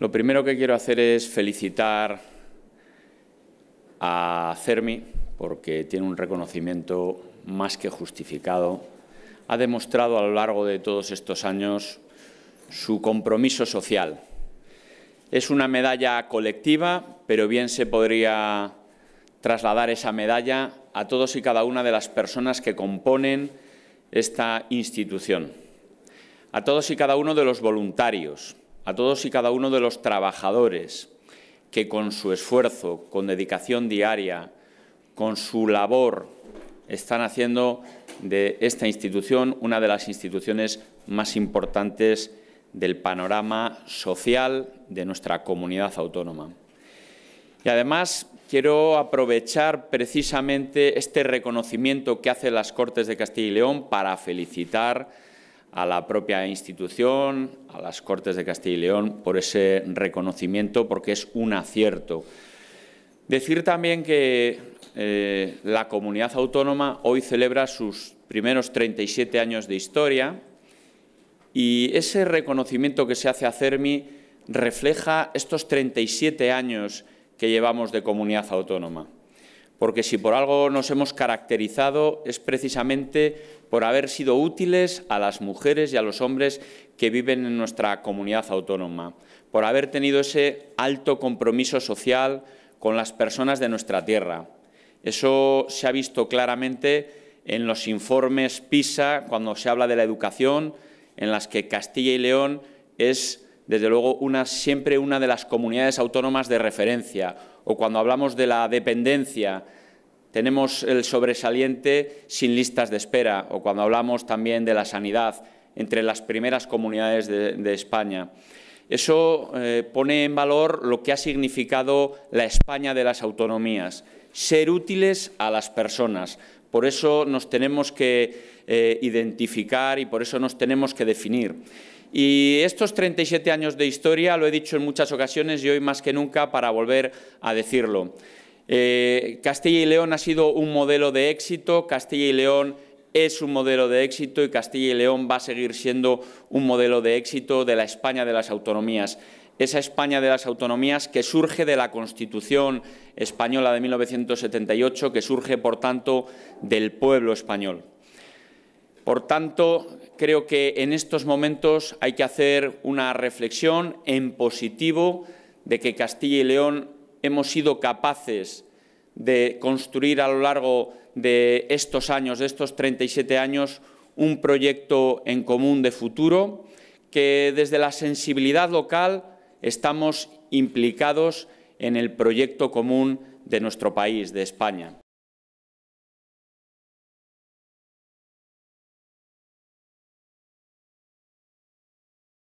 Lo primero que quiero hacer es felicitar a CERMI porque tiene un reconocimiento más que justificado. Ha demostrado a lo largo de todos estos años su compromiso social. Es una medalla colectiva, pero bien se podría trasladar esa medalla a todos y cada una de las personas que componen esta institución, a todos y cada uno de los voluntarios, a todos y cada uno de los trabajadores que con su esfuerzo, con dedicación diaria, con su labor, están haciendo de esta institución una de las instituciones más importantes del panorama social de nuestra comunidad autónoma. Y además quiero aprovechar precisamente este reconocimiento que hacen las Cortes de Castilla y León para felicitar a la propia institución, a las Cortes de Castilla y León, por ese reconocimiento, porque es un acierto. Decir también que eh, la comunidad autónoma hoy celebra sus primeros 37 años de historia y ese reconocimiento que se hace a CERMI refleja estos 37 años que llevamos de comunidad autónoma porque si por algo nos hemos caracterizado es precisamente por haber sido útiles a las mujeres y a los hombres que viven en nuestra comunidad autónoma, por haber tenido ese alto compromiso social con las personas de nuestra tierra. Eso se ha visto claramente en los informes PISA, cuando se habla de la educación, en las que Castilla y León es, desde luego, siempre una de las comunidades autónomas de referencia, o cuando hablamos de la dependencia, tenemos el sobresaliente sin listas de espera, o cuando hablamos también de la sanidad, entre las primeras comunidades de, España. Eso eh, pone en valor lo que ha significado la España de las autonomías, ser útiles a las personas. Por eso nos tenemos que eh, identificar y por eso nos tenemos que definir. Y estos 37 años de historia lo he dicho en muchas ocasiones y hoy más que nunca para volver a decirlo. Eh, Castilla y León ha sido un modelo de éxito, Castilla y León es un modelo de éxito y Castilla y León va a seguir siendo un modelo de éxito de la España de las autonomías. Esa España de las autonomías que surge de la Constitución española de 1978, que surge, por tanto, del pueblo español. Por tanto, creo que en estos momentos hay que hacer una reflexión en positivo de que Castilla y León hemos sido capaces de construir a lo largo de estos años, de estos 37 años, un proyecto en común de futuro que desde la sensibilidad local estamos implicados en el proyecto común de nuestro país, de España.